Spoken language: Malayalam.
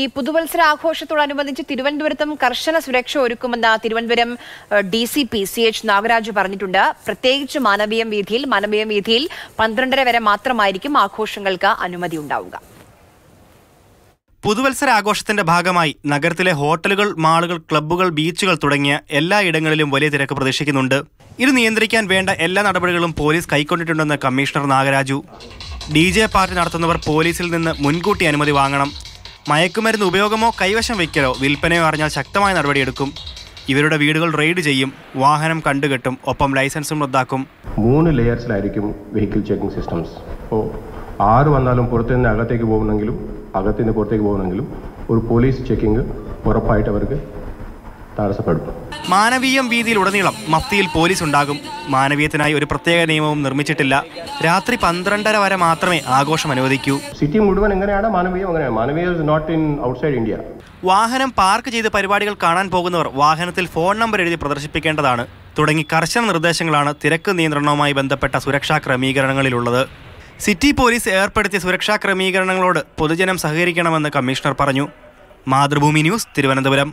ഈ പുതുവത്സര ആഘോഷത്തോടനുബന്ധിച്ച് തിരുവനന്തപുരത്തും കർശന സുരക്ഷ ഒരുക്കുമെന്ന് Thiruvananthapuram D C P C H Nagaraj പറഞ്ഞിട്ടുണ്ട് പ്രത്യേകിച്ച് മാനവീയം വീതിയിൽ മാനവീയം വീതിയിൽ പന്ത്രണ്ടര വരെ മാത്രമായിരിക്കും ആഘോഷങ്ങൾക്ക് അനുമതി ഉണ്ടാവുക പുതുവത്സര ആഘോഷത്തിന്റെ ഭാഗമായി നഗരത്തിലെ ഹോട്ടലുകൾ മാളുകൾ ക്ലബ്ബുകൾ ബീച്ചുകൾ തുടങ്ങിയ ഇടങ്ങളിലും വലിയ തിരക്ക് പ്രതീക്ഷിക്കുന്നുണ്ട് ഇത് നിയന്ത്രിക്കാൻ വേണ്ട എല്ലാ നടപടികളും പോലീസ് കൈക്കൊണ്ടിട്ടുണ്ടെന്ന് commissioner Nagaraju D J party നടത്തുന്നവർ പോലീസിൽ നിന്ന് മുൻകൂട്ടി അനുമതി വാങ്ങണം മയക്കുമരുന്ന് ഉപയോഗമോ കൈവശം വയ്ക്കലോ വിൽപ്പനയോ അറിഞ്ഞാൽ ശക്തമായ നടപടിയെടുക്കും ഇവരുടെ വീടുകൾ റെയ്ഡ് ചെയ്യും വാഹനം കണ്ടുകെട്ടും ഒപ്പം ലൈസൻസും റദ്ദാക്കും മൂന്ന് ലെയർസിലായിരിക്കും വെഹിക്കിൾ ചെക്കിംഗ് സിസ്റ്റംസ് ഇപ്പോൾ ആറ് വന്നാലും പുറത്തുനിന്ന് അകത്തേക്ക് പോകുന്നെങ്കിലും അകത്തുനിന്ന് പുറത്തേക്ക് പോകുന്നെങ്കിലും ഒരു പോലീസ് ചെക്കിംഗ് ഉറപ്പായിട്ട് അവർക്ക് തടസ്സപ്പെടും മാനവീയം വീതിയിലുടനീളം മഫ്തിയിൽ പോലീസ് ഉണ്ടാകും മാനവീയത്തിനായി ഒരു പ്രത്യേക നിയമവും നിർമ്മിച്ചിട്ടില്ല രാത്രി പന്ത്രണ്ടര വരെ മാത്രമേ ആഘോഷം അനുവദിക്കൂ സിറ്റി മുഴുവൻ എങ്ങനെയാണ് Manaveeyam Manaveeyam not in outside India വാഹനം പാർക്ക് ചെയ്ത് പരിപാടികൾ കാണാൻ പോകുന്നവർ വാഹനത്തിൽ ഫോൺ നമ്പർ എഴുതി പ്രദർശിപ്പിക്കേണ്ടതാണ് തുടങ്ങി കർശന നിർദ്ദേശങ്ങളാണ് തിരക്ക് നിയന്ത്രണവുമായി ബന്ധപ്പെട്ട സുരക്ഷാ ക്രമീകരണങ്ങളിലുള്ളത് സിറ്റി പോലീസ് ഏർപ്പെടുത്തിയ സുരക്ഷാ ക്രമീകരണങ്ങളോട് പൊതുജനം സഹകരിക്കണമെന്ന് കമ്മീഷണർ പറഞ്ഞു മാതൃഭൂമി ന്യൂസ് തിരുവനന്തപുരം